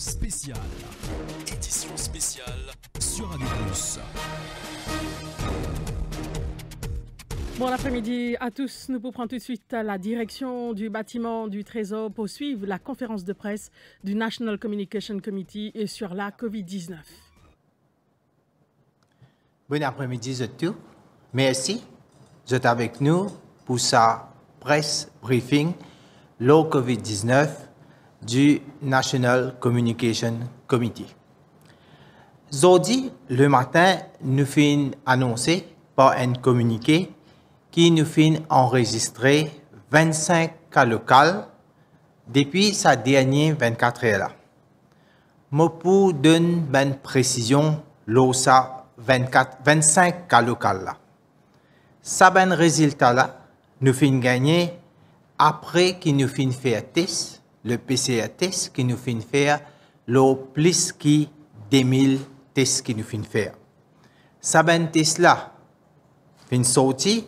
spéciale. Édition spéciale sur Radio Plus. Bon après-midi à tous. Nous pourrons tout de suite la direction du bâtiment du Trésor pour suivre la conférence de presse du National Communication Committee et sur la COVID-19. Bon après-midi à tous. Merci d'être avec nous pour sa presse briefing, l'eau COVID-19 du National Communication Committee. Zodi, le matin, nous fin annoncer par un communiqué qui nous fin enregistrer 25 cas locaux depuis sa dernière 24 heures. là. donne pour précision, l'OSA 25 cas locaux là. résultat là, nous fin gagner après qu'il nous fin fait test le PCR test qui nous fait faire, le plus des 2000 tests qui nous finit faire. Saban test là, fin sorti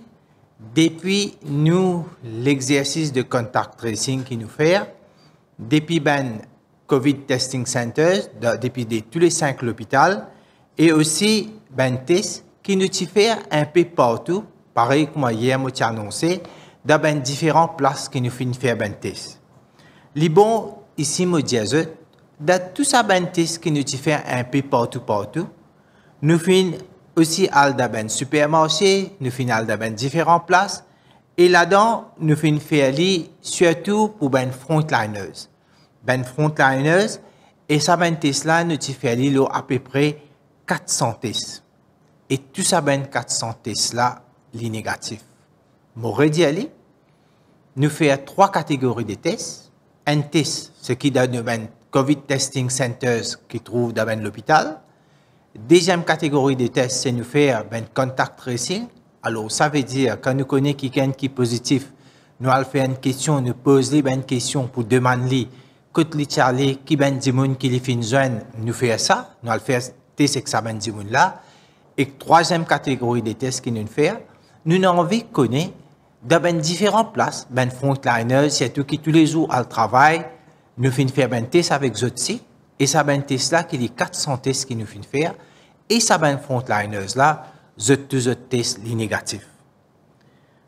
depuis nous, l'exercice de contact tracing qui nous fait, depuis ben COVID Testing Centers, depuis tous les cinq hôpitaux, et aussi ben test qui nous fait un peu partout, pareil comme hier, moi annoncé, dans ben différentes places qui nous fait faire ben test. Libon ici, ici da tusa tout ça qui nou ti qui nous partout un peu partout, partout ben supermarché, nous faisons ben différents places et places et là là nous nous surtout pour ben frontliners. Ben frontliners, et sa ben là nous fait à peu près 400 tis. et ben 400 tests là négatif negatif. Mou redi ali, nous faisons trois catégories de tests test, ce qui donne deviennent COVID Testing Centers qui trouve dans l'hôpital. Deuxième catégorie de tests, c'est nous faire ben, contact tracing. Alors, ça veut dire, quand nous connaissons quelqu'un qui est positif, nous allons faire une question, nous poser ben, une question pour demander que les Charlie, qui ben Dimoun qui les fin nous fait ça, nous allons faire test examen Dimoun là. Et troisième catégorie de tests qui nous faire nous avons envie de connaître dans ben différentes places. Ben frontliners, c'est eux qui tous les jours à travail, nous finissons faire ben test avec Zotsi, et ça ben test là, qui est 400 tests qui nous finissent faire, et ça ben frontliners là, zot tous les tests les négatifs.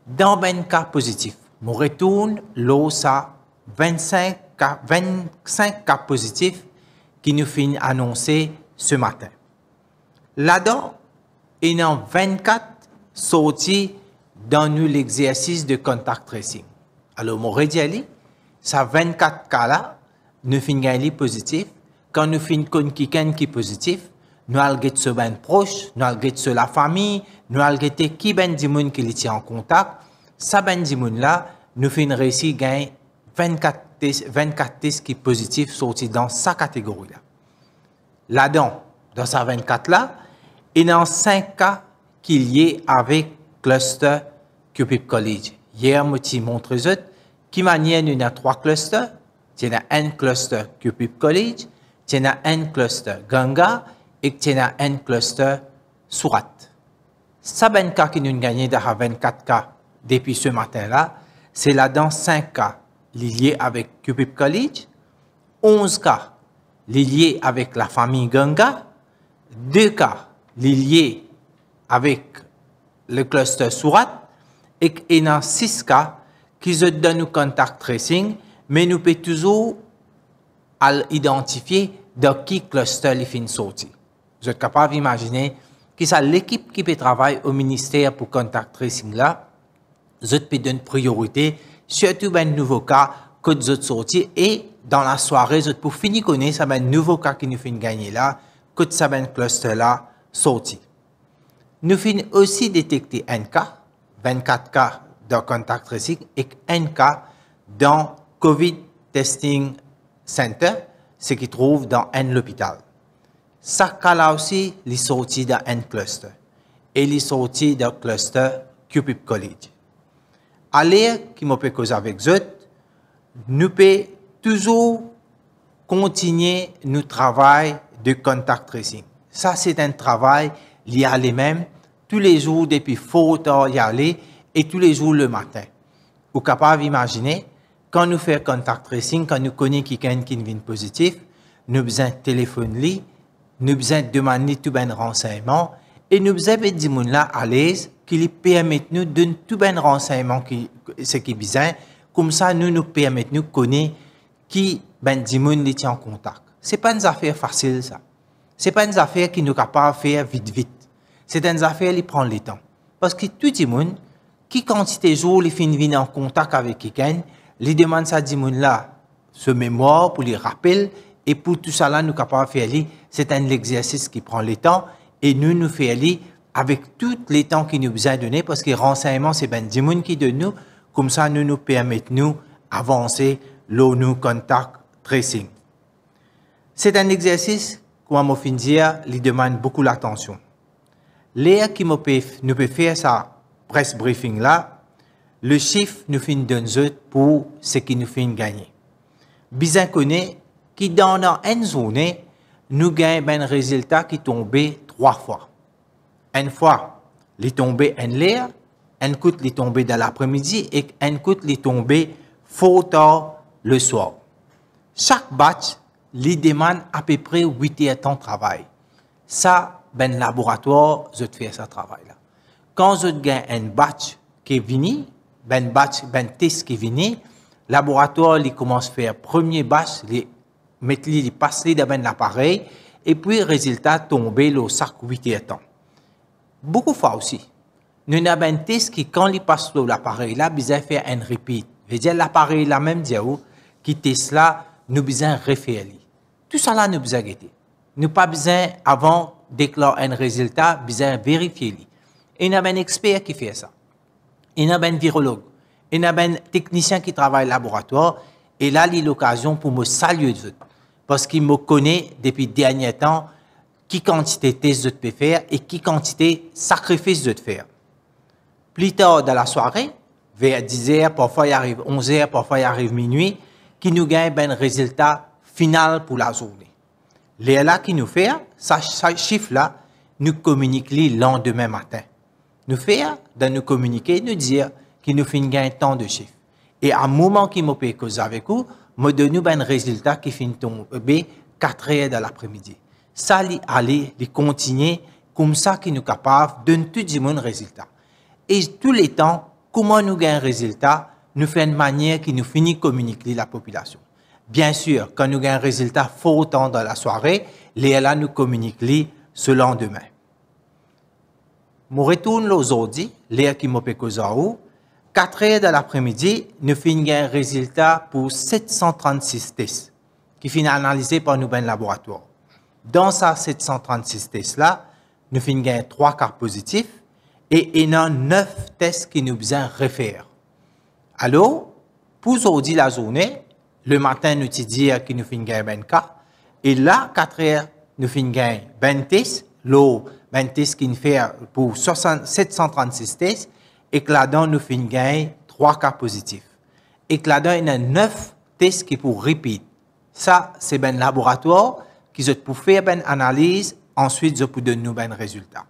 Dans ben cas positifs, nous retournons l'eau 25 cas, 25 cas positifs qui nous finissent annoncer ce matin. Là-dedans, il y a 24 sorties dans l'exercice de contact tracing. Alors, mon dans ça 24 cas-là, nous finissons positif. Quand nous finissons quelqu'un qui est positif, nous allons sur ben proche, nous allons sur la famille, nous allons qui ben dimoun monde qui était en contact. Ça ben dimoun là, nous finissons réussi gagner 24 tests, 24 tests qui positifs sortis dans sa catégorie là. Là-dedans, dans sa 24 là, il y a 5 cas qui liés avec cluster Cupid College. Hier, je vous montre qui manient une a trois clusters, y a un cluster Cupid College, y a un cluster Ganga, et y a un cluster Surat. Ça, qui nous gagné de 24 cas depuis ce matin-là, c'est là dans 5 cas liés avec Cupid College, 11 cas liés avec la famille Ganga, 2 cas liés avec le cluster Surat, et il y a six cas qui sont dans le contact tracing, mais nous pouvons toujours identifier dans qui cluster les fins sortis. Vous êtes capable d'imaginer que c'est l'équipe qui peut au ministère pour contact tracing là, vous pouvez donner priorité, surtout dans nouveau cas que vous êtes et dans la soirée, vous pour finir connaître, avons un nouveau cas qui nous fait gagner là, que cluster là sorti. Nous finissons aussi détecter un cas 24 cas de contact tracing et un cas dans COVID Testing Center, ce qui trouve dans un hôpital. Ça cas-là aussi, il sorti d'un cluster. Et il sorti d'un cluster Cupid College. Allez, qui m'a causer avec eux, nous peut toujours continuer notre travail de contact tracing. Ça, c'est un travail lié à les mêmes tous les jours depuis fort y aller et tous les jours le matin. Vous pouvez capable d'imaginer, quand nous faisons contact tracing, quand nous connaissons quelqu'un qui vient positif, nous avons besoin de téléphoner, nous avons besoin de demander tout ben renseignement et nous avons besoin de là à l'aise qui nous permettent nous de donner tout ben renseignement qui, ce qui besoin. Comme ça, nous nous permettons de connaître qui ben est en contact. Ce n'est pas une affaire facile, ça. Ce n'est pas une affaire qui nous capable de faire vite, vite. C'est un affaires, qui prend le temps. Parce que tout le monde, qui quand jours jour, il finit en contact avec quelqu'un, il demande à ce là ce mémoire pour les rappel et pour tout ça nous sommes capables de faire C'est un exercice qui prend le temps et nous, nous faisons avec tout le temps qu'il nous a donné parce que renseignement, c'est ben Dimoun qui donne nous. Comme ça, nous nous permettons nous avancer l'ONU contact tracing. C'est un exercice, comme on finit dire, il demande beaucoup d'attention. Léa qui nous peut faire sa press briefing là, le chiffre nous d'un pour ce qui nous fait gagner. Bien connaît qui dans une journée, nous gagnons ben un résultat qui tombe trois fois. Une fois, il tombe en l'air, un coup, il tombe dans l'après-midi et un coup, il tombe tombé fort tard le soir. Chaque batch, il demande à peu près 8 heures de de travail. Ça, ben laboratoire, je fais ce travail-là. Quand je gagne un batch qui est fini, ben batch, ben test qui est fini, laboratoire, il commence à faire premier batch, il met les passe dans l'appareil, et puis résultat tomber le circuit est temps. Beaucoup de fois aussi, nous avons un test qui, quand il passe sur l'appareil, là, il fait un repeat. C'est-à-dire, l'appareil, là, même, qui teste là, nous besoin refaire. Tout ça, là, nous besoin guetter. Nous pas besoin, avant, déclare un résultat, besoin vérifier. Il y a un expert qui fait ça. Il y a un virologue. Il y a un technicien qui travaille au laboratoire. Et là, il a l'occasion pour me saluer de Parce qu'il me connaît depuis dernier temps qui quantité de tests je peux faire et qui quantité de sacrifices je peux faire. Plus tard dans la soirée, vers 10h, parfois il arrive 11h, parfois il arrive minuit, qui nous gagne un résultat final pour la journée. Les là qui nous fait, ce chiffre-là, nous communiquons le lendemain matin. Nous faisons de nous communiquer, nous dire qu'il nous fait gagner tant de chiffres. Et à un moment qui m'a cause avec vous, me donne un résultat qui finit tomber euh, ben, 4 heures de l'après-midi. Ça, aller, les continuer, comme ça qui nous capable de tout le monde résultat. Et tous les temps, comment nous gagnons un résultat, nous fait une manière qui nous finit communiquer la population. Bien sûr, quand nous avons un résultat fort dans la soirée, les nous communiquent ce lendemain. Je retourne aujourd'hui, 4 heures de l'après-midi, nous finissons un résultat pour 736 tests qui finit analysé par nos ben laboratoires. Dans ces 736 tests-là, nous finissons 3 quarts positifs et 9 tests qui nous besoin refaire. Alors, pour aujourd'hui la journée, le matin, nous te dire que nous 20 cas. Et là, 4 heures, nous finissons 26. L'eau, 26 qui nous fait pour 736 tests. Et que là-dedans, nous finissons 3 cas positifs. Et que là-dedans, il y a 9 tests qui pour répète Ça, c'est ben laboratoire qui est pour faire ben analyse. Ensuite, ils pour donner un ben résultat.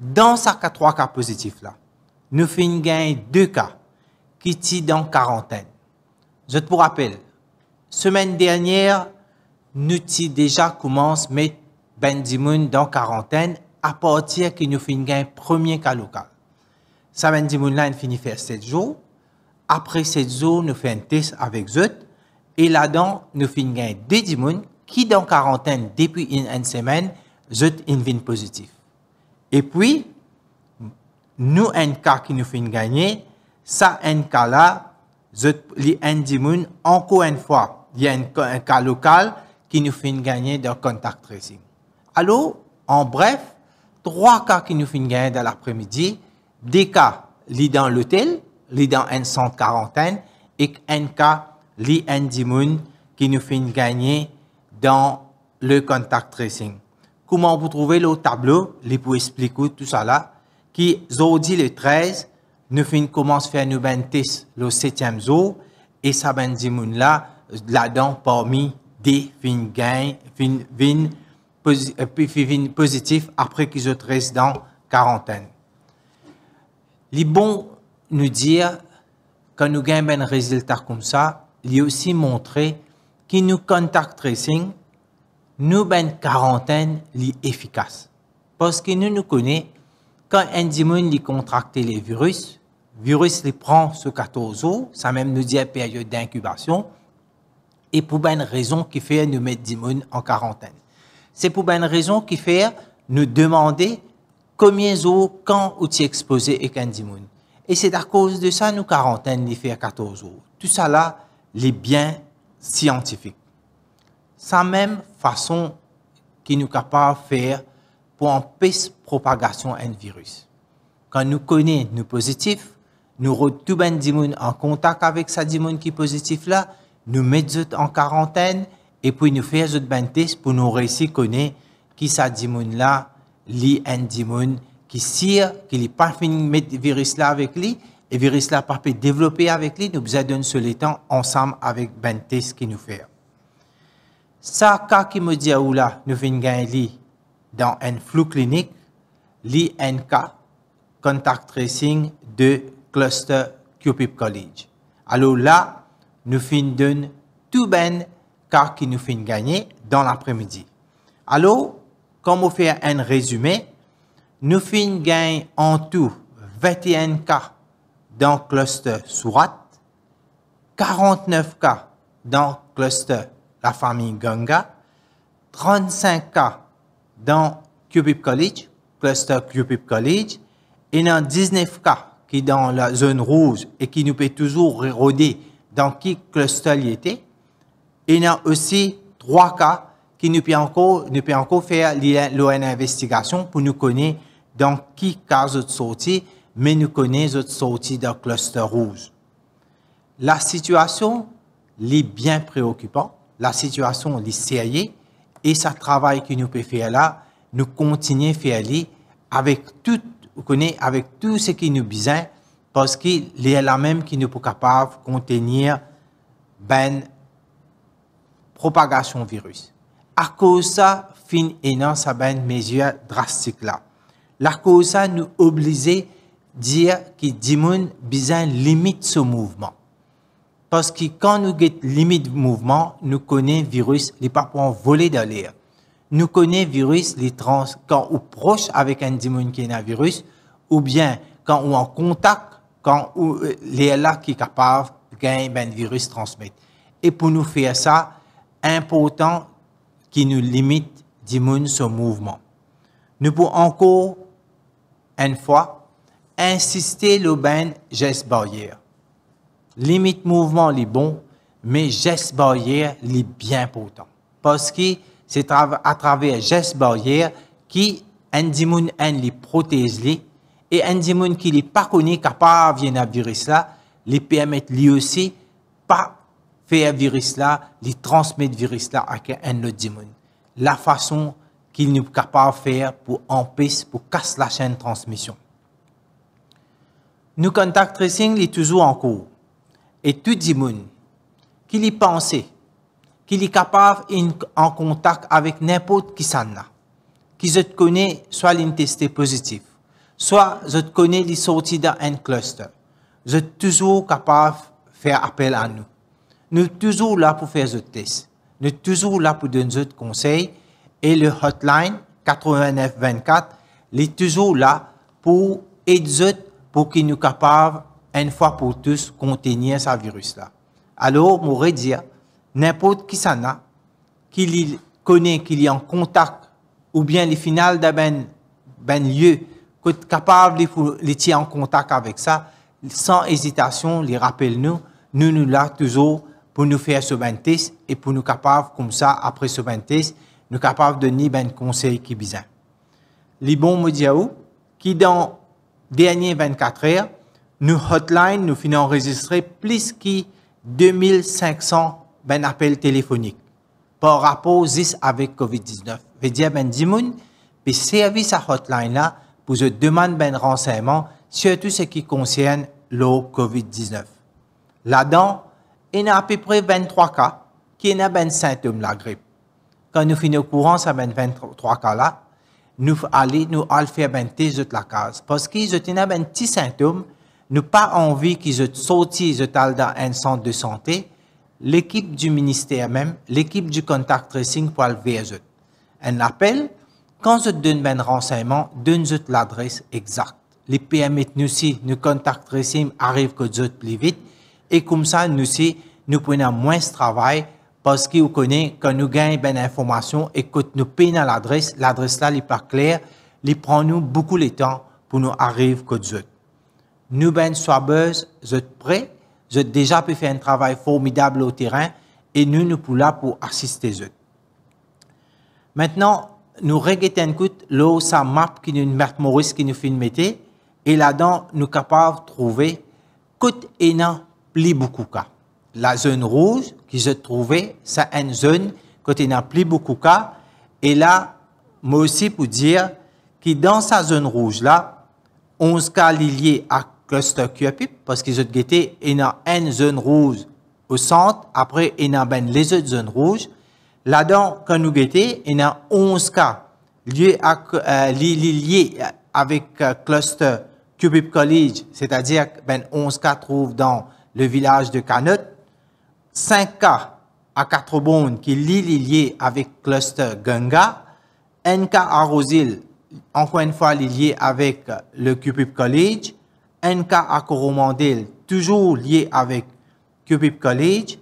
Dans ces 3 cas positifs là, nous finissons 2 cas qui sont dans quarantaine. Je te rappelle, Semaine dernière, nous avons déjà commence mettre ben Dimoun dans quarantaine à partir que nous fait un premier cas local. Ça, ben Dimoun là, il finit faire 7 jours. Après 7 jours, nous fait un test avec eux. Et là-dedans, nous gagné des Dimoun qui, dans quarantaine depuis une, semaine, Zot, il vient positifs. Et puis, nous, un cas qui nous fait gagner, ça, un cas là, les Dimoun, encore une fois, il y a un, cas local qui nous fait gagner dans le contact tracing. Alors, en bref, trois cas qui nous font gagner dans l'après-midi, des cas liés dans l'hôtel, liés dans un centre quarantaine, et un cas lié à dimoun qui nous fait gagner dans le contact tracing. Comment vous trouvez le tableau, les pour expliquer tout ça là, qui, aujourd'hui le 13, nous fin commence à faire nos test le 7e jour, et ça ben dimoun là, là-dedans parmi des vins gains, euh, positifs après qu'ils ont resté dans quarantaine. Les bons nous dire quand nous avons ben un résultat comme ça, il aussi montré que nous contact tracing, nous ben quarantaine est efficace. Parce que nous nous connaissons, quand un dimanche il contracte les virus, virus les prend sur 14 jours, ça même nous dit la période d'incubation, et pour une ben raison qui fait nous mettre Dimoun en quarantaine. C'est pour une ben raison qui fait nous demander combien de quand on t'y exposé et qu'un Dimoun. Et c'est à cause de ça nous quarantaine les faire 14 jours. Tout ça là, les biens scientifiques. Sa même façon qui nous capable faire pour empêcher la propagation d'un virus. Quand nous connaissons nos positifs, nous retrouvons en contact avec sa dimoun qui est positif là, nous mettons en quarantaine et puis nous faisons des tests pour nous réussir connaître qui ça dimoun là, li un qui sire, qui n'est pas fini de mettre virus là avec lui, et virus là pas peut développer avec lui, nous besoin d'un seul temps ensemble avec tests qui nous fait. Ça, cas qui me dit où là, nous venons gagner dans un flou clinique, li un contact tracing de cluster Cupid College. Alors là, nous finissons tout ben car qui nous fin gagner dans l'après-midi. Alors, comme faire un résumé, nous fin gagner en tout 21 cas dans cluster Surat, 49 cas dans cluster la famille Ganga, 35 cas dans le College, cluster Cupid College, et dans 19 cas qui dans la zone rouge et qui nous peut toujours rôder dans qui cluster il était. Il y a aussi trois cas qui nous peuvent encore, ne peut encore faire investigation pour nous connaître dans qui cas de sortie, mais nous connaissons notre sortie dans cluster rouge. La situation est bien préoccupante, la situation est sérieuse et ce travail que nous peut faire là, nous continuons à faire avec tout, vous avec tout ce qui nous besoin parce qu'il est la même qui n'est pas capable contenir ben propagation virus. À cause de ça, fin et non, ben mesure drastique là. La cause ça nous oblige dire que ont besoin limite ce mouvement. Parce que quand nous avons limite mouvement, nous connaissons virus, les pour voler dans l'air. Nous connaissons virus, les trans, quand ou proche avec un démon qui est un virus, ou bien quand on en contact quand euh, les là qui capable gain ben virus transmettre. Et pour nous faire ça, important qui nous limite diminuer ce mouvement. Nous pouvons encore une fois insister le ben geste barrière. Limite mouvement les bon, mais geste barrière les bien pourtant. Parce que c'est à travers geste barrière qui un diminuent un les protège les et un démon qui n'est pas connu, capable de à cela, les permet lui aussi, pas faire virus là, les transmettre virus là à un autre La façon qu'il nous capable de faire pour empêcher, pour casser la chaîne de transmission. Nous contact tracing est toujours en cours. Et tout démon qui y pense, qui est capable en contact avec n'importe qui s'en a, qui se connaît, soit l'intesté positif Soit je connais les sorties d'un cluster. Je suis toujours capable de faire appel à nous. Nous sommes toujours là pour faire des tests. Nous sommes toujours là pour donner des conseils. Et le hotline 8924 est toujours là pour aider pour qu'il nous capables, une fois pour toutes, de contenir ce virus-là. Alors, je voudrais dire, n'importe qui s'en a, qu'il connaît, qu'il est en contact, ou bien les finales d'un ben, ben, lieu que capable de les en contact avec ça, sans hésitation, les rappelle-nous. Nous, nous là toujours pour nous faire ce bain test et pour nous capables, comme ça, après ce bain test, nous capables de donner ben conseil qui besoin. Les bons médias, qui dans dernier 24 heures, nous hotline, nous finissons enregistrer plus de 2500 ben appels téléphoniques par rapport à avec COVID-19. veut dire ben, dimoun, puis service à hotline là, pour je demande ben renseignement sur tout ce qui concerne le COVID-19. Là-dedans, il y a à peu près 23 cas qui ont ben symptômes de la grippe. Quand nous finissons au courant, ça ben 23 cas là, nous allons nous allons faire ben de la case parce qu'ils ont ben petits symptômes, nous pas envie qu'ils sortent dans un centre de santé. L'équipe du ministère même, l'équipe du contact tracing pour aller vers Un appel quand je donne mes renseignement, donnez-nous l'adresse exacte. Les PM et nous si nous contact tracing arrive que plus vite et comme ça nous nous prenons moins de travail parce vous connaît que nous gagnons ben information et que nous payons l'adresse, l'adresse là n'est pas claire, les prend nous beaucoup de temps pour nous arriver que Nous ben prêts, nous prêt, je déjà pu faire un travail formidable au terrain et nous nous pour là pour assister Maintenant, nous regrettons l'eau sa map qui nous met Maurice qui nous fait mettre et là-dedans nous capables de trouver côte et plus beaucoup La zone rouge qui se trouvé sa une zone côté e n'a plus beaucoup et là moi aussi pour dire que dans sa zone rouge là 11 cas liés à cluster QAP parce qu'ils ont guetté et en une zone rouge au centre après et ben les autres zones rouges Là-dedans, quand nous guettons, il y a 11 cas liés, à, euh, avec le euh, cluster Cupid College, c'est-à-dire ben, 11 cas trouvent dans le village de Canot, 5 cas à Catrobonne qui lient liés avec cluster Ganga, un cas à Rosil, encore une fois lié avec euh, le Cupid College, un cas à Coromandel, toujours lié avec Cupid College,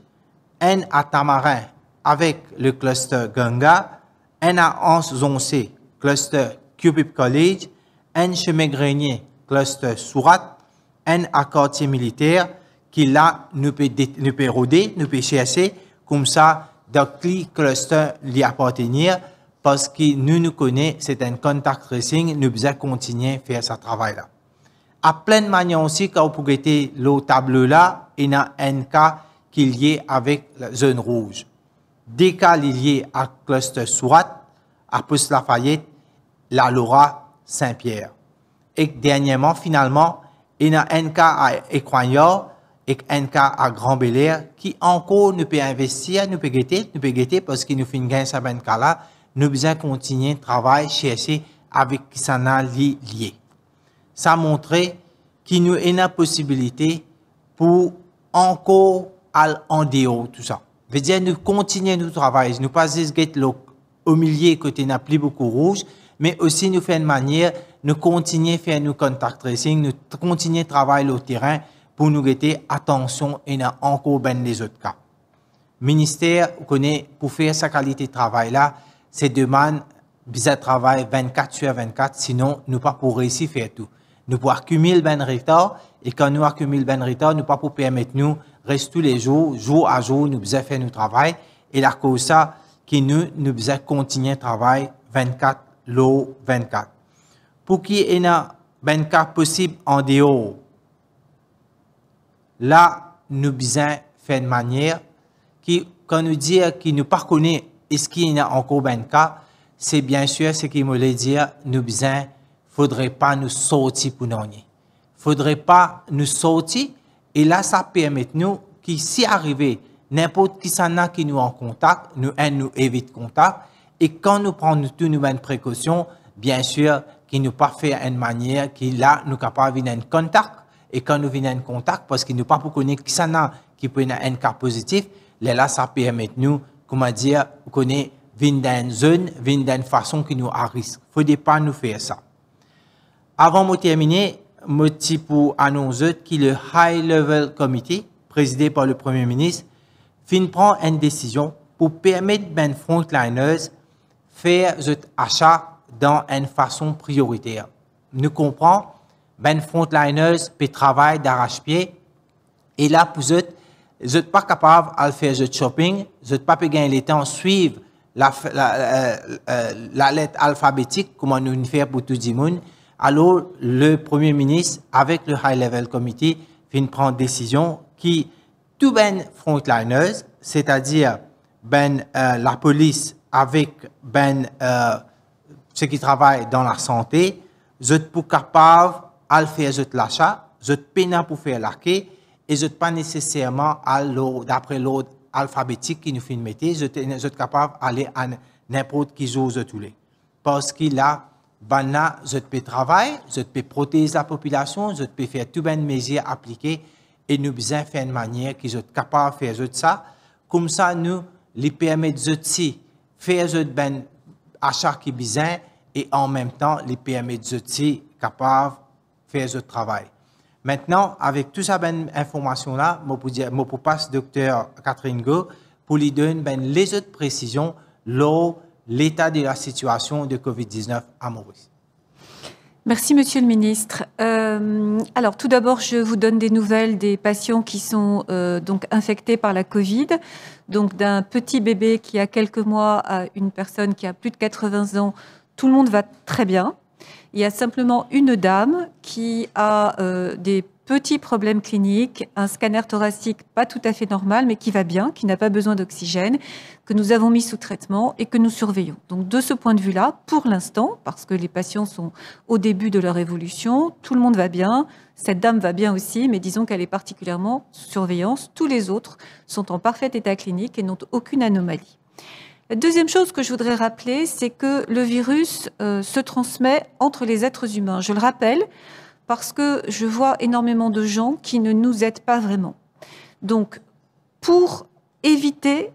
un à Tamarin, avec le cluster Ganga, NA1111C, cluster Cupid College, un Chemin Grenier, cluster Surat, un quartier militaire, qui là nous peut, nous peut rôder, nous peut chasser, comme ça, dans clusters cluster lui appartenir, parce que nous nous connaissons, c'est un contact tracing, nous devons continuer à faire ce travail-là. À pleine manière aussi, quand vous pouvez le tableau là, il y a un cas qui est lié avec la zone rouge des cas liés à Cluster SWAT, à Pousse Lafayette, la Laura, Saint-Pierre. Et dernièrement, finalement, il y a un cas à et un cas à Grand Bel qui encore ne peut investir, ne peut guetter, ne peut guetter parce qu'il nous sur un cas là, nous besoin continuer travail, chercher avec qui ça a lié. Ça montre qu'il nous a une possibilité pour encore aller en dehors tout ça veut dire nous continuer nous travail, nous pas juste au milieu côté n'a plus beaucoup rouge, mais aussi nous faire une manière de continuer faire nos contact tracing, nous continuer travailler le terrain pour nous guetter attention et n'a encore ben les autres cas. Ministère connaît pour faire sa qualité de travail là, c'est demande bizarre travail 24 sur 24, sinon nous pas pour à faire tout. Nous pouvons accumuler ben retard et quand nous accumulons ben retard, nous ne pas pour permettre nous reste tous les jours, jour à jour, nous faisons faire notre travail. Et la cause ça, que nous, nous faisons continuer travail 24, l'eau 24. Pour qu'il y ait 24 possible en dehors, là, nous faisons faire de manière qui, quand nous dire qu'il nous pas est-ce qu'il y a encore 24, c'est bien sûr ce qu'il voulait dire, nous ne faudrait pas nous sortir pour nous. faudrait pas nous sortir et là, ça permet nous, qui si arrivé, n'importe qui s'en a qui nous en contact, nous, un, nous évite contact. Et quand nous prenons toutes nos précautions, bien sûr, qui nous pas fait une manière qui là, nous capable venir en contact. Et quand nous venons en contact, parce qu'il nous pas pour connaître qui s'en a qui peut être un cas positif, là, ça permet nous, comment dire, connaître dans une zone, venir d'une façon qui nous a risque. Il ne faut pas nous faire ça. Avant de terminer, moti pour annoncer que le High Level Committee, présidé par le Premier ministre, fin prend une décision pour permettre aux ben frontliners faire cet achat dans une façon prioritaire. Nous comprenons, ben frontliners peut travailler d'arrache-pied et là pour eux, pas capable de faire ce shopping, vous ne pas gagner le temps suivre la, euh, euh, la, lettre alphabétique, comment nous faire pour tout le monde alors le Premier ministre, avec le High Level Committee, vient prendre décision qui, tout ben frontliners, c'est-à-dire ben la police avec ben ceux qui travaillent dans la santé, je pour capable à faire je l'achat, je peine pour faire l'achat, et je pas nécessairement d'après l'ordre alphabétique qui nous fait une métier, je suis capable d'aller à n'importe qui joue tous les parce qu'il a banna, je peux travailler, je peux protéger la population, je peux faire toutes ben les mesures appliquées et nous besoin faire une manière qu'ils sont capable de faire ça. Comme ça, nous, les permet de faire ben achats qui besoin et en même temps, les PME de capable de faire ce travail. Maintenant, avec toute ben cette information-là, je pour passe docteur Catherine Go pour lui donner ben, les autres précisions lors l'état de la situation de COVID-19 à Maurice. Merci, Monsieur le Ministre. Euh, alors, tout d'abord, je vous donne des nouvelles des patients qui sont euh, donc infectés par la Covid. Donc, d'un petit bébé qui a quelques mois à une personne qui a plus de 80 ans, tout le monde va très bien. Il y a simplement une dame qui a euh, des petit problème clinique, un scanner thoracique pas tout à fait normal, mais qui va bien, qui n'a pas besoin d'oxygène, que nous avons mis sous traitement et que nous surveillons. Donc de ce point de vue-là, pour l'instant, parce que les patients sont au début de leur évolution, tout le monde va bien, cette dame va bien aussi, mais disons qu'elle est particulièrement sous surveillance. Tous les autres sont en parfait état clinique et n'ont aucune anomalie. La deuxième chose que je voudrais rappeler, c'est que le virus euh, se transmet entre les êtres humains. Je le rappelle, parce que je vois énormément de gens qui ne nous aident pas vraiment. Donc, pour éviter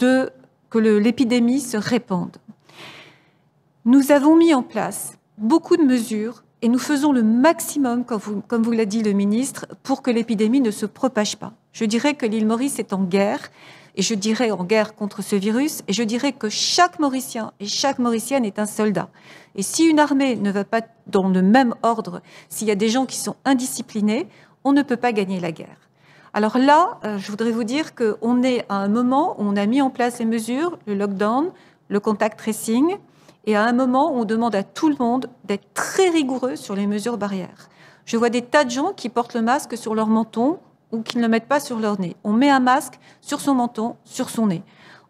que l'épidémie se répande, nous avons mis en place beaucoup de mesures et nous faisons le maximum, comme vous l'a dit le ministre, pour que l'épidémie ne se propage pas. Je dirais que l'île Maurice est en guerre et je dirais en guerre contre ce virus, et je dirais que chaque Mauricien et chaque Mauricienne est un soldat. Et si une armée ne va pas dans le même ordre, s'il y a des gens qui sont indisciplinés, on ne peut pas gagner la guerre. Alors là, euh, je voudrais vous dire qu'on est à un moment où on a mis en place les mesures, le lockdown, le contact tracing, et à un moment où on demande à tout le monde d'être très rigoureux sur les mesures barrières. Je vois des tas de gens qui portent le masque sur leur menton ou qu'ils ne mettent pas sur leur nez. On met un masque sur son menton, sur son nez.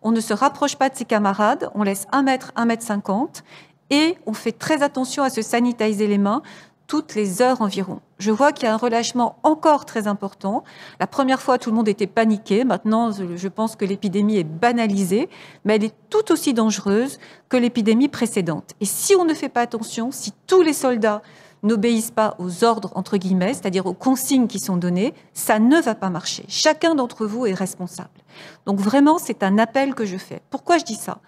On ne se rapproche pas de ses camarades, on laisse 1 mètre, 1 mètre 50 et on fait très attention à se sanitiser les mains toutes les heures environ. Je vois qu'il y a un relâchement encore très important. La première fois, tout le monde était paniqué. Maintenant, je pense que l'épidémie est banalisée, mais elle est tout aussi dangereuse que l'épidémie précédente. Et si on ne fait pas attention, si tous les soldats n'obéissent pas aux ordres, entre guillemets, c'est-à-dire aux consignes qui sont données, ça ne va pas marcher. Chacun d'entre vous est responsable. Donc vraiment, c'est un appel que je fais. Pourquoi je dis ça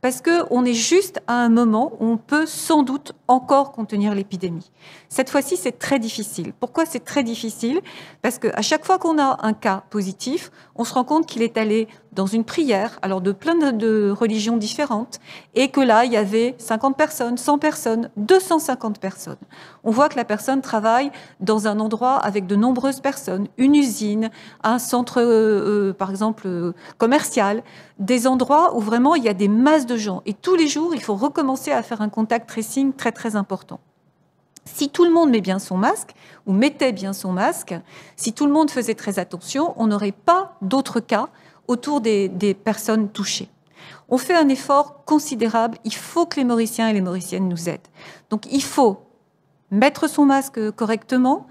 parce qu'on est juste à un moment où on peut sans doute encore contenir l'épidémie. Cette fois-ci, c'est très difficile. Pourquoi c'est très difficile Parce qu'à chaque fois qu'on a un cas positif, on se rend compte qu'il est allé dans une prière, alors de plein de religions différentes, et que là, il y avait 50 personnes, 100 personnes, 250 personnes. On voit que la personne travaille dans un endroit avec de nombreuses personnes, une usine, un centre, euh, euh, par exemple, euh, commercial des endroits où vraiment il y a des masses de gens. Et tous les jours, il faut recommencer à faire un contact tracing très très important. Si tout le monde met bien son masque, ou mettait bien son masque, si tout le monde faisait très attention, on n'aurait pas d'autres cas autour des, des, personnes touchées. On fait un effort considérable, il faut que les Mauriciens et les Mauriciennes nous aident. Donc il faut mettre son masque correctement,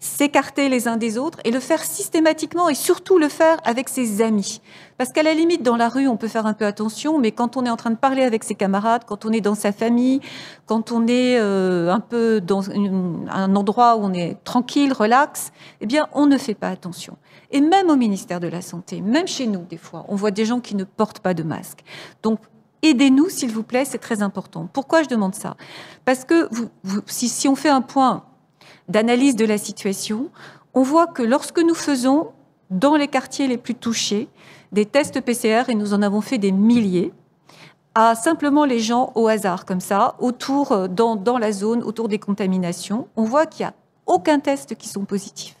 s'écarter les uns des autres et le faire systématiquement et surtout le faire avec ses amis. Parce qu'à la limite, dans la rue, on peut faire un peu attention, mais quand on est en train de parler avec ses camarades, quand on est dans sa famille, quand on est euh, un peu dans un endroit où on est tranquille, relax, eh bien, on ne fait pas attention. Et même au ministère de la Santé, même chez nous, des fois, on voit des gens qui ne portent pas de masque. Donc, aidez-nous, s'il vous plaît, c'est très important. Pourquoi je demande ça Parce que si, si on fait un point d'analyse de la situation, on voit que lorsque nous faisons dans les quartiers les plus touchés des tests PCR, et nous en avons fait des milliers, à simplement les gens au hasard, comme ça, autour, euh, dans, dans la zone, autour des contaminations, on voit qu'il n'y a aucun test qui sont positifs.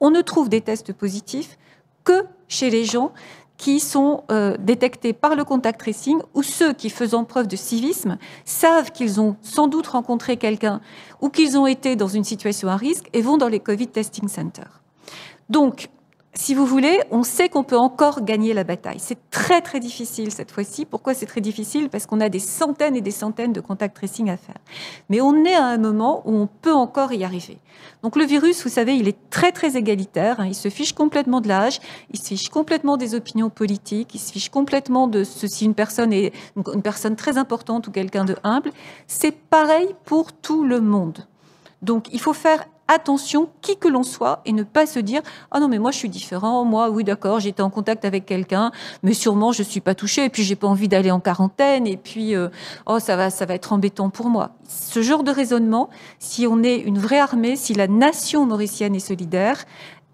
On ne trouve des tests positifs que chez les gens qui sont euh, détectés par le contact tracing ou ceux qui, faisant preuve de civisme, savent qu'ils ont sans doute rencontré quelqu'un ou qu'ils ont été dans une situation à risque et vont dans les Covid Testing Centers. Donc, si vous voulez, on sait qu'on peut encore gagner la bataille. C'est très très difficile cette fois-ci. Pourquoi c'est très difficile Parce qu'on a des centaines et des centaines de contacts tracing à faire. Mais on est à un moment où on peut encore y arriver. Donc le virus, vous savez, il est très très égalitaire. Hein. Il se fiche complètement de l'âge, il se fiche complètement des opinions politiques, il se fiche complètement de si Une personne est une personne très importante ou quelqu'un de humble. C'est pareil pour tout le monde. Donc il faut faire attention, qui que l'on soit, et ne pas se dire ah non mais moi je suis différent, moi oui d'accord j'étais en contact avec quelqu'un, mais sûrement je suis pas touché, et puis j'ai pas envie d'aller en quarantaine, et puis euh, oh ça va ça va être embêtant pour moi. Ce genre de raisonnement, si on est une vraie armée, si la nation mauricienne est solidaire,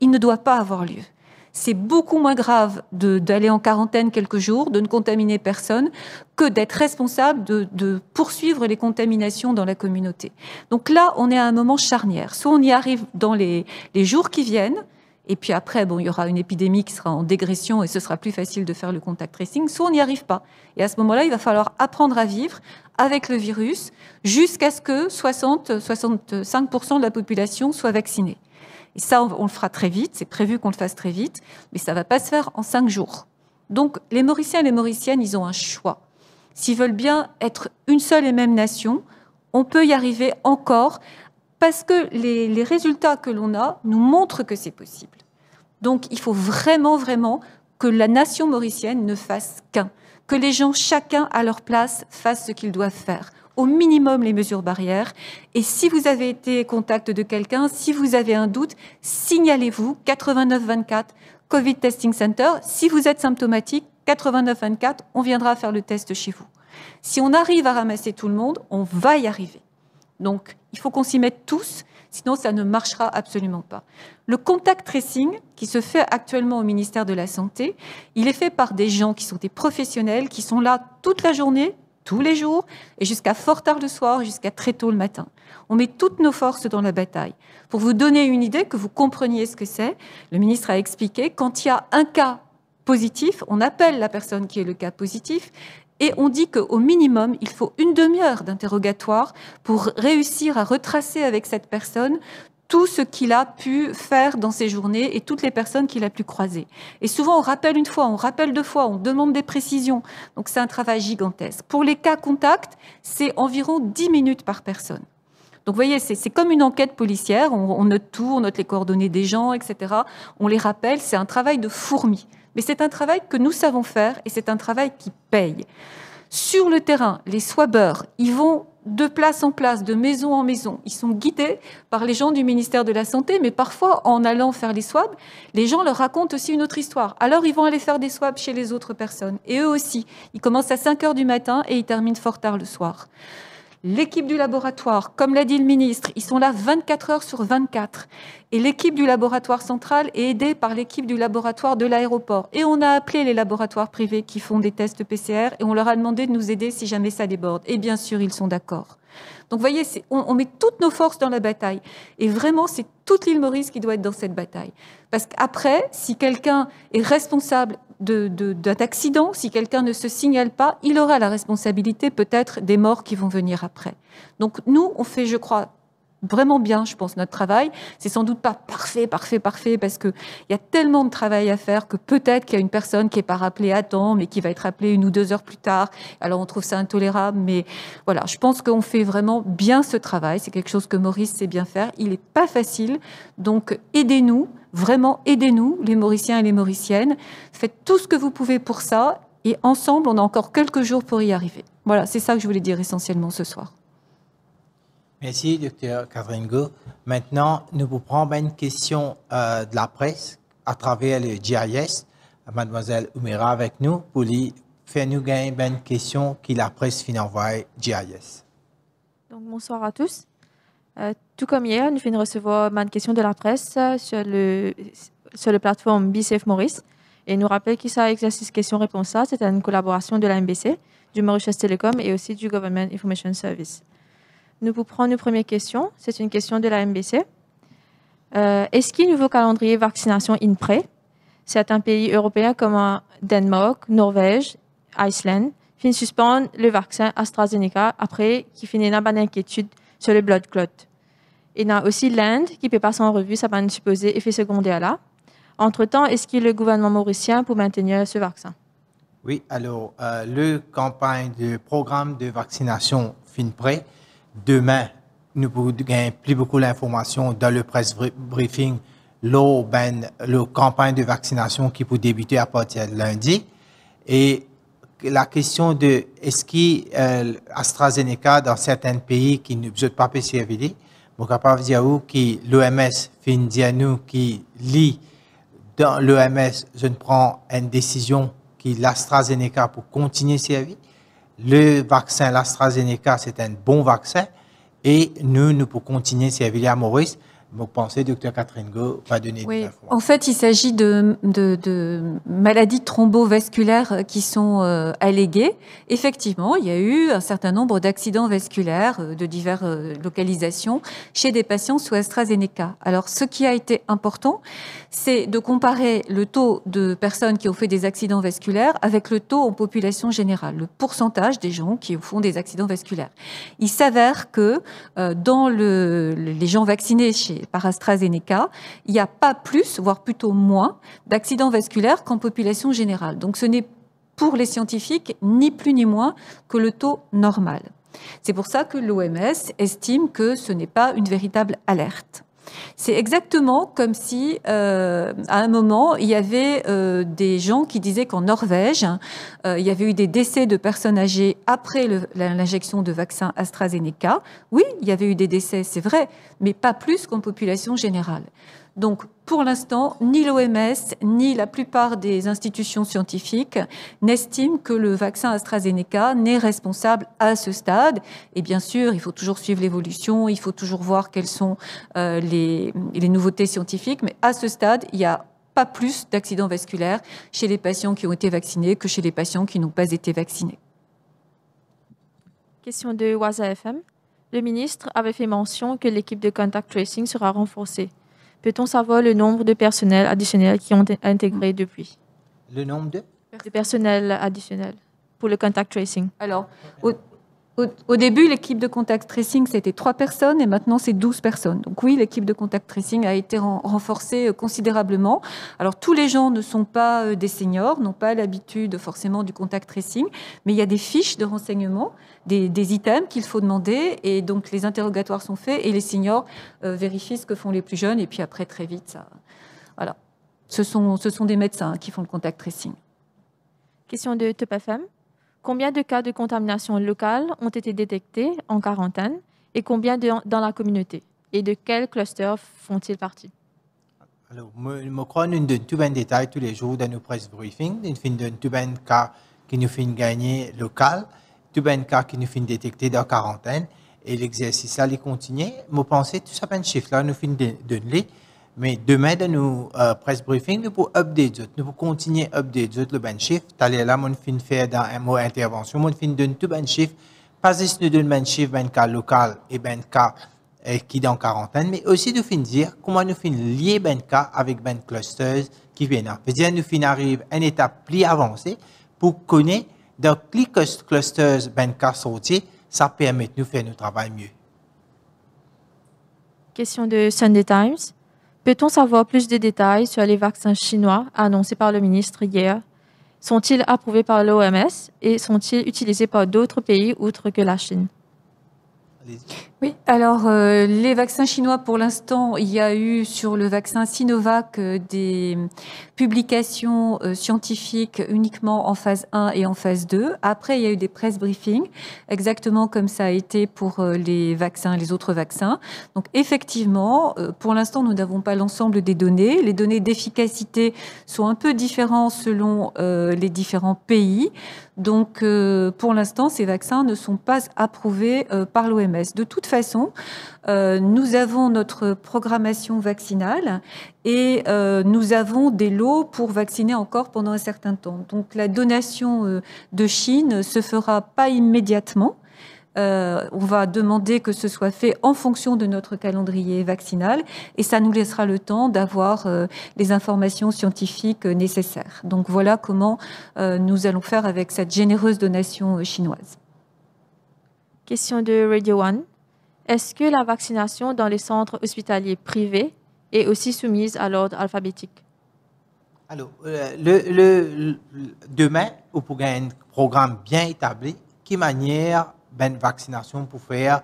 il ne doit pas avoir lieu c'est beaucoup moins grave d'aller en quarantaine quelques jours, de ne contaminer personne, que d'être responsable de, poursuivre les contaminations dans la communauté. Donc là, on est à un moment charnière. Soit on y arrive dans les, jours qui viennent, et puis après, bon, il y aura une épidémie qui sera en dégression et ce sera plus facile de faire le contact tracing, soit on n'y arrive pas. Et à ce moment-là, il va falloir apprendre à vivre avec le virus jusqu'à ce que 60-65% de la population soit vaccinée. Et ça, on, le fera très vite, c'est prévu qu'on le fasse très vite, mais ça ne va pas se faire en cinq jours. Donc les Mauriciens et les Mauriciennes, ils ont un choix. S'ils veulent bien être une seule et même nation, on peut y arriver encore parce que les, les résultats que l'on a nous montrent que c'est possible. Donc il faut vraiment, vraiment que la nation mauricienne ne fasse qu'un, que les gens, chacun à leur place, fassent ce qu'ils doivent faire au minimum les mesures barrières. Et si vous avez été contact de quelqu'un, si vous avez un doute, signalez-vous 8924 Covid Testing Center. Si vous êtes symptomatique, 8924, on viendra faire le test chez vous. Si on arrive à ramasser tout le monde, on va y arriver. Donc, il faut qu'on s'y mette tous, sinon ça ne marchera absolument pas. Le contact tracing, qui se fait actuellement au ministère de la Santé, il est fait par des gens qui sont des professionnels, qui sont là toute la journée, tous les jours et jusqu'à fort tard le soir, jusqu'à très tôt le matin. On met toutes nos forces dans la bataille. Pour vous donner une idée, que vous compreniez ce que c'est, le ministre a expliqué, quand il y a un cas positif, on appelle la personne qui est le cas positif et on dit qu'au minimum, il faut une demi-heure d'interrogatoire pour réussir à retracer avec cette personne tout ce qu'il a pu faire dans ses journées et toutes les personnes qu'il a pu croiser. Et souvent, on rappelle une fois, on rappelle deux fois, on demande des précisions. Donc, c'est un travail gigantesque. Pour les cas contacts, c'est environ 10 minutes par personne. Donc, voyez, c'est comme une enquête policière. On, note tout, on note les coordonnées des gens, etc. On les rappelle. C'est un travail de fourmi. Mais c'est un travail que nous savons faire et c'est un travail qui paye. Sur le terrain, les swabbeurs, ils vont de place en place, de maison en maison. Ils sont guidés par les gens du ministère de la Santé, mais parfois, en allant faire les swabs, les gens leur racontent aussi une autre histoire. Alors, ils vont aller faire des swabs chez les autres personnes. Et eux aussi, ils commencent à 5 heures du matin et ils terminent fort tard le soir. L'équipe du laboratoire, comme l'a dit le ministre, ils sont là 24 heures sur 24. Et l'équipe du laboratoire central est aidée par l'équipe du laboratoire de l'aéroport. Et on a appelé les laboratoires privés qui font des tests PCR et on leur a demandé de nous aider si jamais ça déborde. Et bien sûr, ils sont d'accord. Donc vous voyez, on, on, met toutes nos forces dans la bataille. Et vraiment, c'est toute l'île Maurice qui doit être dans cette bataille. Parce qu'après, si quelqu'un est responsable d'un accident, si quelqu'un ne se signale pas, il aura la responsabilité peut-être des morts qui vont venir après. Donc nous, on fait, je crois, vraiment bien, je pense, notre travail. C'est sans doute pas parfait, parfait, parfait, parce qu'il y a tellement de travail à faire que peut-être qu'il y a une personne qui n'est pas rappelée à temps, mais qui va être rappelée une ou deux heures plus tard. Alors on trouve ça intolérable, mais voilà, je pense qu'on fait vraiment bien ce travail. C'est quelque chose que Maurice sait bien faire. Il n'est pas facile, donc aidez-nous, vraiment aidez-nous, les Mauriciens et les Mauriciennes. Faites tout ce que vous pouvez pour ça, et ensemble, on a encore quelques jours pour y arriver. Voilà, c'est ça que je voulais dire essentiellement ce soir. Merci, docteur Go. Maintenant, nous vous prenons une question euh, de la presse à travers le GIS. Mademoiselle Oumera avec nous pour lui faire nous gagner une question qui la presse au GIS. bonsoir à tous. Euh, tout comme hier, nous venons de recevoir une question de la presse euh, sur le sur la plateforme BCF Maurice. Et nous rappelons que ça exercice question-réponse, c'est une collaboration de la MBC, du Mauritius Telecom et aussi du Government Information Service nous vous prenons une première question. C'est une question de la MBC. Euh, est-ce qu'il y a un nouveau calendrier vaccination in Certains pays européens comme Danemark, Norvège, Iceland, finissent suspendre le vaccin AstraZeneca après qu'il finit une inquiétude sur le blood clot. Il y a aussi l'Inde qui peut passer en revue sa panne supposée effet secondaire là. Entre-temps, est-ce qu'il le gouvernement mauricien pour maintenir ce vaccin Oui, alors, euh, le campagne de programme de vaccination FINPRE demain, nous pourrons plus beaucoup d'informations dans le press briefing, ben, la campagne de vaccination qui peut débuter à partir de lundi. Et la question de est-ce qu'AstraZeneca, euh, AstraZeneca dans certains pays qui ne sont pas PCVD, je capable dire que l'OMS fait une qui lit dans l'OMS, je ne prends une décision qui l'AstraZeneca pour continuer sa vie le vaccin, l'AstraZeneca, c'est un bon vaccin et nous, nous pouvons continuer c'est William Maurice. Vous pensez, docteur Catherine Go va donner oui. En fait, il s'agit de, de, de, maladies thrombovasculaires qui sont euh, alléguées. Effectivement, il y a eu un certain nombre d'accidents vasculaires euh, de diverses euh, localisations chez des patients sous AstraZeneca. Alors, ce qui a été important, c'est de comparer le taux de personnes qui ont fait des accidents vasculaires avec le taux en population générale, le pourcentage des gens qui font des accidents vasculaires. Il s'avère que euh, dans les gens vaccinés chez, par AstraZeneca, il n'y a pas plus, voire plutôt moins, d'accidents vasculaires qu'en population générale. Donc ce n'est pour les scientifiques ni plus ni moins que le taux normal. C'est pour ça que l'OMS estime que ce n'est pas une véritable alerte. C'est exactement comme si, euh, à un moment, il y avait euh, des gens qui disaient qu'en Norvège, euh, il y avait eu des décès de personnes âgées après l'injection de vaccin AstraZeneca. Oui, il y avait eu des décès, c'est vrai, mais pas plus qu'en population générale. Donc, pour l'instant, ni l'OMS, ni la plupart des institutions scientifiques n'estiment que le vaccin AstraZeneca n'est responsable à ce stade. Et bien sûr, il faut toujours suivre l'évolution, il faut toujours voir quelles sont euh, les, les nouveautés scientifiques, mais à ce stade, il n'y a pas plus d'accidents vasculaires chez les patients qui ont été vaccinés que chez les patients qui n'ont pas été vaccinés. Question de Waza FM. Le ministre avait fait mention que l'équipe de contact tracing sera renforcée. Peut-on savoir le nombre de personnels additionnels qui ont intégré depuis Le nombre de De personnels additionnels pour le contact tracing. Alors, au, au, début, l'équipe de contact tracing, c'était trois personnes et maintenant, c'est 12 personnes. Donc oui, l'équipe de contact tracing a été renforcée euh, considérablement. Alors tous les gens ne sont pas euh, des seniors, n'ont pas l'habitude forcément du contact tracing, mais il y a des fiches de renseignement, des, items qu'il faut demander et donc les interrogatoires sont faits et les seniors euh, vérifient ce que font les plus jeunes et puis après, très vite, ça... Voilà. Ce sont, ce sont des médecins qui font le contact tracing. Question de Topafam. Combien de cas de contamination locale ont été détectés en quarantaine et combien de, dans la communauté Et de quels clusters font-ils partie Alors, me crois une de tout détail tous les jours dans nos press briefings. une fin de tout cas qui nous fait gagner local, tout les cas qui nous fait détecter dans quarantaine et l'exercice là il continue. Je que tout ça ben chiffre là nous fin donner mais demain, dans nos euh, press briefing, nous pouvons nous continuer à update le bon chiffre. T'allais là, mon fin faire dans un mot intervention, mon fin donne tout bon chiffre. Pas juste nous donne bon ben cas local et ben cas euh, qui qui en quarantaine, mais aussi de fin dire comment nous fin lier ben cas avec ben clusters qui viennent. à dire, nous fin arrive à une étape plus avancée pour connaître dans les clusters ben cas sortis, ça permet de nous faire notre travail mieux. Question de Sunday Times. Peut-on savoir plus de détails sur les vaccins chinois annoncés par le ministre hier Sont-ils approuvés par l'OMS et sont-ils utilisés par d'autres pays outre que la Chine oui, alors euh, les vaccins chinois, pour l'instant, il y a eu sur le vaccin Sinovac euh, des publications euh, scientifiques uniquement en phase 1 et en phase 2. Après, il y a eu des press briefings, exactement comme ça a été pour les vaccins, les autres vaccins. Donc effectivement, pour l'instant, nous n'avons pas l'ensemble des données. Les données d'efficacité sont un peu différentes selon les différents pays. Donc pour l'instant, ces vaccins ne sont pas approuvés par l'OMS. De toute façon, euh, nous avons notre programmation vaccinale et euh, nous avons des lots pour vacciner encore pendant un certain temps. Donc la donation euh, de Chine se fera pas immédiatement. on va demander que ce soit fait en fonction de notre calendrier vaccinal et ça nous laissera le temps d'avoir les informations scientifiques nécessaires. Donc voilà comment nous allons faire avec cette généreuse donation chinoise. Question de Radio One. Est-ce que la vaccination dans les centres hospitaliers privés est aussi soumise à l'ordre alphabétique Alors, euh, le, le, demain, un programme bien établi qui manière ben, vaccination pour faire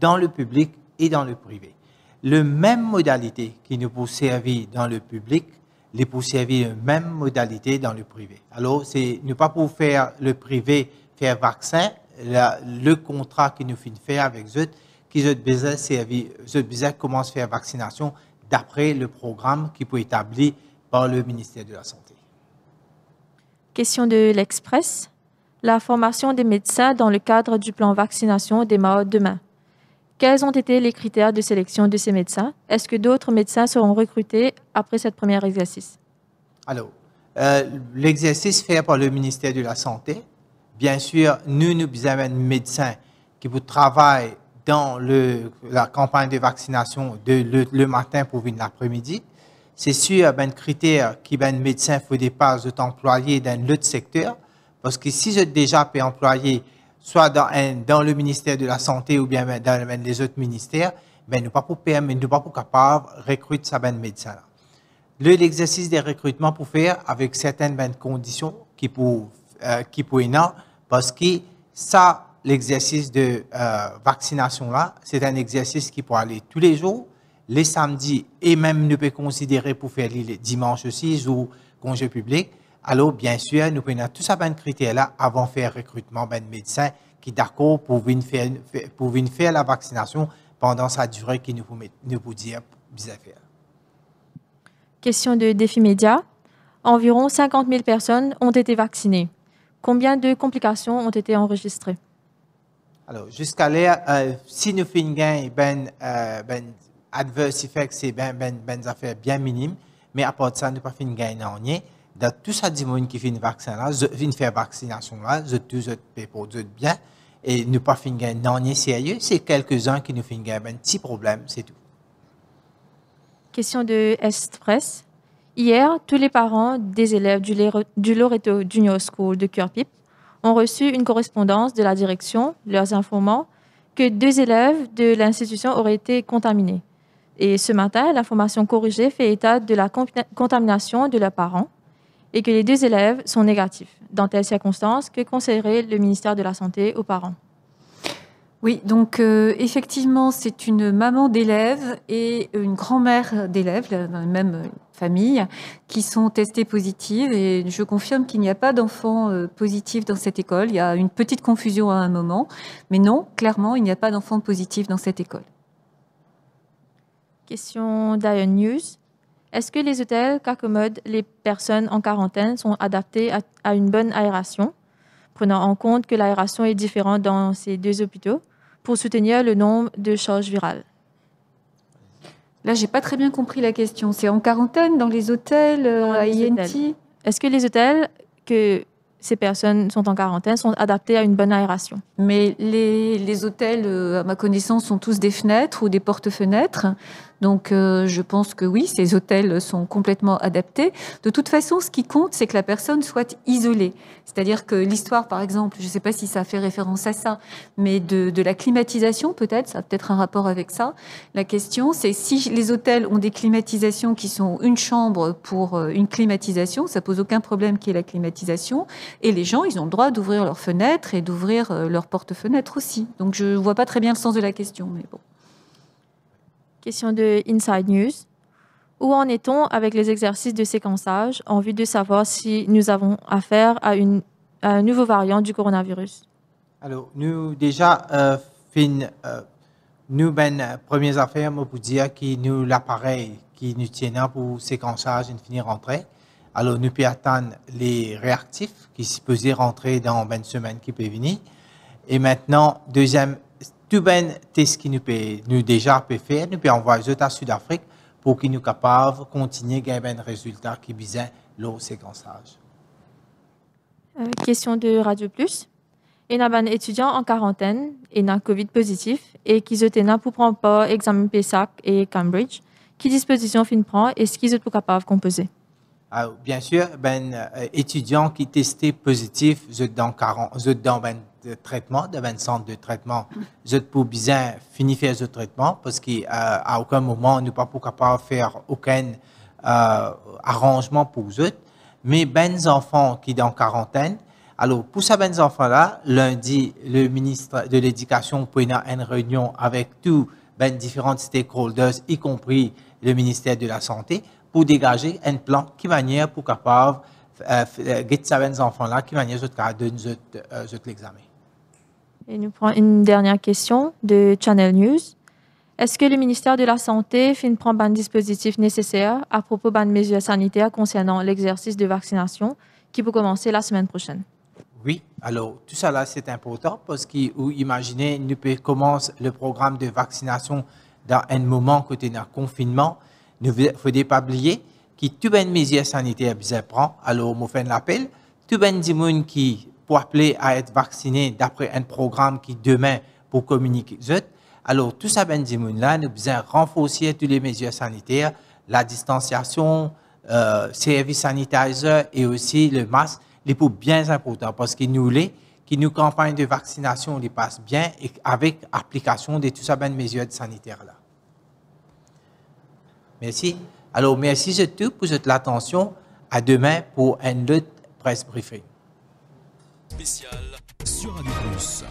dans le public et dans le privé. Le même modalité qui nous pour servir dans le public, les pour servir la même modalité dans le privé. Alors, c'est ne pas pour faire le privé faire vaccin, le contrat qui nous finit faire avec eux, qui commence à faire vaccination d'après le programme qui peut être établi par le ministère de la Santé. Question de l'Express. La formation des médecins dans le cadre du plan vaccination démarre demain. Quels ont été les critères de sélection de ces médecins Est-ce que d'autres médecins seront recrutés après ce premier exercice Alors, euh, l'exercice fait par le ministère de la Santé, bien sûr, nous, nous avons des médecins qui travaillent dans le, la campagne de vaccination de, le, matin pour venir l'après-midi. C'est sûr, ben, critère qui, ben, médecin, faut pas de employé dans l'autre secteur. Parce que si je déjà peux employé, soit dans, dans le ministère de la Santé ou bien ben, dans ben, les autres ministères, ben, nous pas pour pas pour capable recruter sa ben, médecin. L'exercice des recrutements pour faire avec certaines ben, conditions qui pour, euh, qui parce que ça, l'exercice de euh, vaccination-là, c'est un exercice qui peut aller tous les jours, les samedis, et même nous peut considérer pour faire les dimanches aussi, ou congé public. Alors, bien sûr, nous prenons tout ça, ben, critères-là, avant de faire recrutement, de ben médecins qui d'accord pour venir faire, pour faire la vaccination pendant sa durée qui nous, ne vous dire bien faire. Question de défi média. Environ 50 000 personnes ont été vaccinées. Combien de complications ont été enregistrées? Alors, jusqu'à là, euh, si nous faisons ben, euh, ben adverse effect, c'est ben, ben, ben affaires bien minime. mais à part ça, nous pas une gain rien. Dans tout ça, des gens qui un vaccin là, finit faire vaccination là, je tout, je produit bien, et nous pas finir gagner sérieux, c'est quelques-uns qui nous font gagner un ben, petit problème, c'est tout. Question de Express. Hier, tous les parents des élèves du, du Loreto Junior School de Curpip ont reçu une correspondance de la direction, leur informant que deux élèves de l'institution auraient été contaminés. Et ce matin, l'information corrigée fait état de la contamination de leurs parents et que les deux élèves sont négatifs. Dans telles circonstances, que conseillerait le ministère de la Santé aux parents oui, donc euh, effectivement, c'est une maman d'élèves et une grand-mère d'élèves, la même famille, qui sont testées positives. Et je confirme qu'il n'y a pas d'enfants euh, positifs dans cette école. Il y a une petite confusion à un moment, mais non, clairement, il n'y a pas d'enfants positifs dans cette école. Question d'Ion News. Est-ce que les hôtels qu'accommodent les personnes en quarantaine sont adaptés à une bonne aération, prenant en compte que l'aération est différente dans ces deux hôpitaux pour soutenir le nombre de charges virales. Là, j'ai pas très bien compris la question. C'est en quarantaine, dans les hôtels, euh, à INT Est-ce que les hôtels que ces personnes sont en quarantaine sont adaptés à une bonne aération Mais les, les hôtels, euh, à ma connaissance, sont tous des fenêtres ou des porte-fenêtres. Donc euh, je pense que oui, ces hôtels sont complètement adaptés. De toute façon, ce qui compte, c'est que la personne soit isolée. C'est-à-dire que l'histoire, par exemple, je ne sais pas si ça fait référence à ça, mais de, la climatisation, peut-être, ça a peut-être un rapport avec ça. La question, c'est si les hôtels ont des climatisations qui sont une chambre pour euh, une climatisation, ça pose aucun problème qui est la climatisation. Et les gens, ils ont le droit d'ouvrir leurs fenêtres et d'ouvrir euh, leurs porte-fenêtres aussi. Donc je ne vois pas très bien le sens de la question, mais bon question de Inside News. Où en est-on avec les exercices de séquençage en vue de savoir si nous avons affaire à, une, à un nouveau variant du coronavirus Alors, nous déjà euh, fin, euh, nous ben euh, premières affaires pour dire que nous l'appareil qui nous tient pour séquençage une finir rentrée Alors, nous pouvons attendre les réactifs qui se supposés rentrer dans une semaine qui peut venir. Et maintenant, deuxième tout ben, ce que nous peut nous déjà peut faire nous peut envoyer à Sud-Afrique pour qu'ils nous capables continuer à gagner un ben, résultat qui visent le séquençage. question de Radio Plus. Il y a un étudiant en quarantaine, et a un Covid positif et qui se pour prendre pas examen PSAC et Cambridge. Quelle disposition fin prend et ce qu'ils sont capables de composer? Ah, bien sûr, ben étudiants euh, étudiant qui testé positif, je dans 40, je dans ben de traitement, de 20 centres de traitement. Je pour bien finir faire ce traitement parce qu'à euh, aucun moment, nous n'est pas capable de faire aucun euh, arrangement pour eux. Mais ben enfants qui sont en quarantaine, alors pour ces ben enfants-là, lundi, le ministre de l'Éducation prena une réunion avec tous les ben différents stakeholders, y compris le ministère de la Santé, pour dégager un plan qui manière pour capable euh, guider ces ben enfants-là, qui manière de donner l'examen. Et nous prenons une dernière question de Channel News. Est-ce que le ministère de la Santé fin prend un dispositif nécessaire à propos de mesures sanitaires concernant l'exercice de vaccination qui peut commencer la semaine prochaine? Oui, alors tout cela, c'est important parce que, vous imaginez, nous commence le programme de vaccination dans un moment côté d'un confinement. Ne faut pas oublier que toutes les mesures sanitaires prend. Alors, je fait un appel. Tout les monde qui pour appeler à être vacciné d'après un programme qui demain pour communiquer. Alors, tout ça, ben, là, nous de renforcer toutes les mesures sanitaires, la distanciation, euh, service sanitaire et aussi le masque, les pour bien important parce que nous les qui nous campagne de vaccination les passe bien et avec application de tout ça ben mesures sanitaires là. Merci. Alors merci surtout pour votre attention. À demain pour un autre presse briefing spécial sur Radio Plus.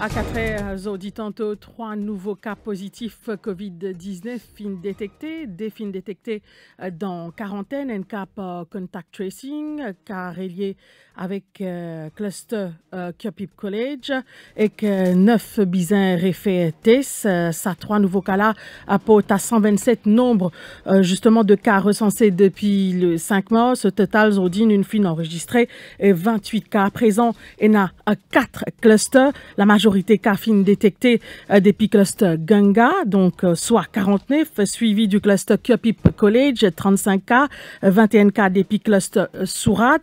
À 4h, tantôt, trois nouveaux cas positifs COVID-19 détectés, des fins détectés euh, dans quarantaine, un cap contact tracing, cas relié avec euh, cluster euh, College et que neuf effets réfétés, euh, ça trois nouveaux cas là apportent à 127 nombres euh, justement de cas recensés depuis le 5 mars. Ce total Zodine, une fine enregistrée et 28 cas à présent et a quatre clusters. La majorité cas fines détectés depuis cluster Ganga, donc soit 49, suivi du cluster Kiopip College, 35 cas, 21 cas depuis cluster Surat,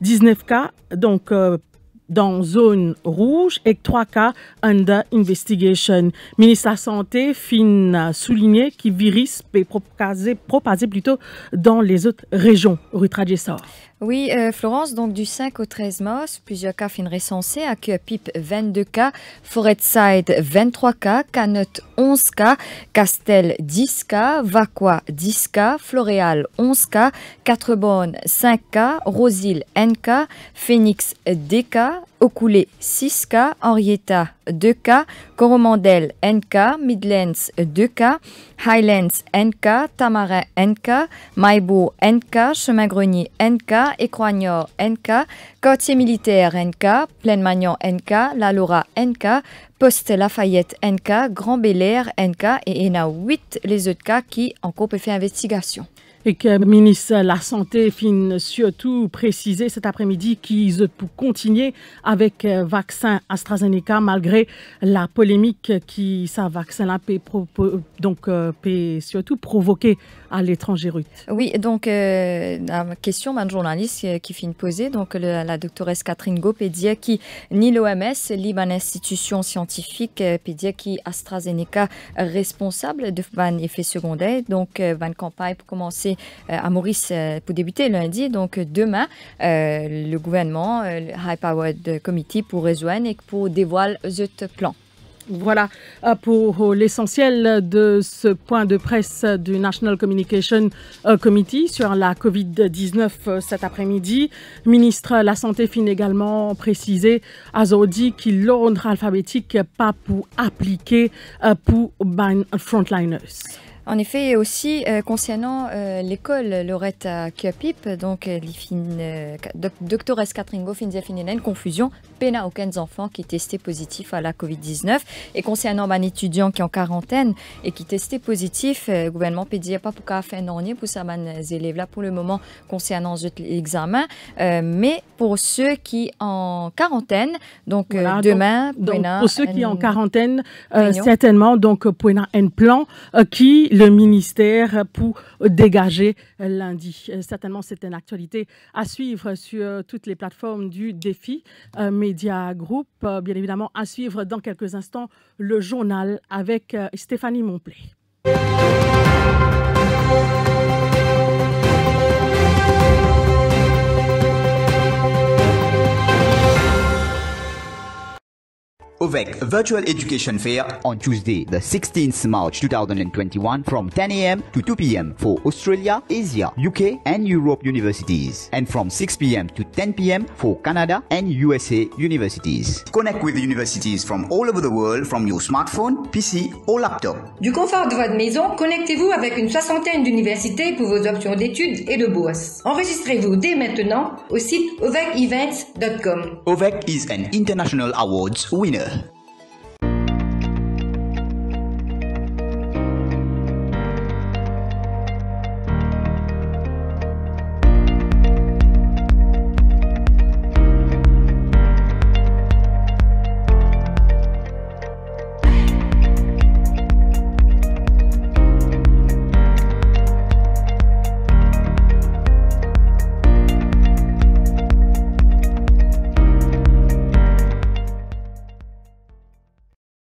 19 cas donc euh, dans zone rouge et trois cas under investigation. Ministre de la Santé fin souligné qu'il virus est propagé, plutôt dans les autres régions. Oui, euh, Florence, donc du 5 au 13 mars, plusieurs cas fin recensés, à euh, Pip 22 k, Forestside 23 k, Canot 11 k, Castel 10 k, vaqua 10 k, Floréal 11 k, 4 bonnes 5 k, Rosil NK Phoenix DK Okoulé 6 k Henrietta 2 k Coromandel NK, Midlands 2 k Highlands NK, Tamarin NK, Maibo NK, Chemin Grenier NK, Écroignor NK, Quartier Militaire NK, Plaine Magnon NK, La Laura NK, Poste Lafayette NK, Grand Belair NK et ENA 8 les autres cas qui en cours fait investigation et que le ministre de la Santé fin surtout préciser cet après-midi qu'ils pour continuer avec euh, vaccin AstraZeneca malgré la polémique qui ce vaccin là peut donc euh, surtout provoquer à l'étranger Oui, donc euh, question d'un journaliste qui finit poser donc la doctoresse Catherine gopédia qui ni l'OMS ni institution scientifique dit qui AstraZeneca responsable de l'effet effet secondaire donc une campagne pour commencer euh, à Maurice euh, pour débuter lundi. Donc euh, demain, le gouvernement, le High Powered Committee, pour rejoindre et pour dévoiler ce plan. Voilà pour l'essentiel de ce point de presse du National Communication Committee sur la COVID-19 cet après-midi. Ministre de la Santé finit également précisé à Zodi qu'il l'ordre alphabétique pas pour appliquer pour ben, frontliners. En effet, aussi euh, concernant l'école euh, l'école Loretta Kupip, donc euh, doctoresse Catherine Goffin une confusion, pena aucun enfant qui est positif à la Covid-19. Et concernant un étudiant qui est en quarantaine et qui testait positif, le gouvernement peut pas pour qu'à fin pour ça, élèves là pour le moment concernant l'examen, mais pour ceux qui en quarantaine, donc demain, pour ceux qui en quarantaine, certainement, donc, pour un plan qui le ministère pour dégager lundi. Euh, certainement, c'est une actualité à suivre sur euh, toutes les plateformes du défi euh, Média Group. Bien évidemment, à suivre dans quelques instants le journal avec Stéphanie Montplay. OVEC Virtual Education Fair on Tuesday, the 16th March 2021 from 10 a.m. to 2 p.m. for Australia, Asia, UK and Europe universities and from 6 p.m. to 10 p.m. for Canada and USA universities. Connect with universities from all over the world from your smartphone, PC or laptop. Du confort de votre maison, connectez-vous avec une soixantaine d'universités pour vos options d'études et de bourses. Enregistrez-vous dès maintenant au site ovecevents.com. OVEC is an international awards winner.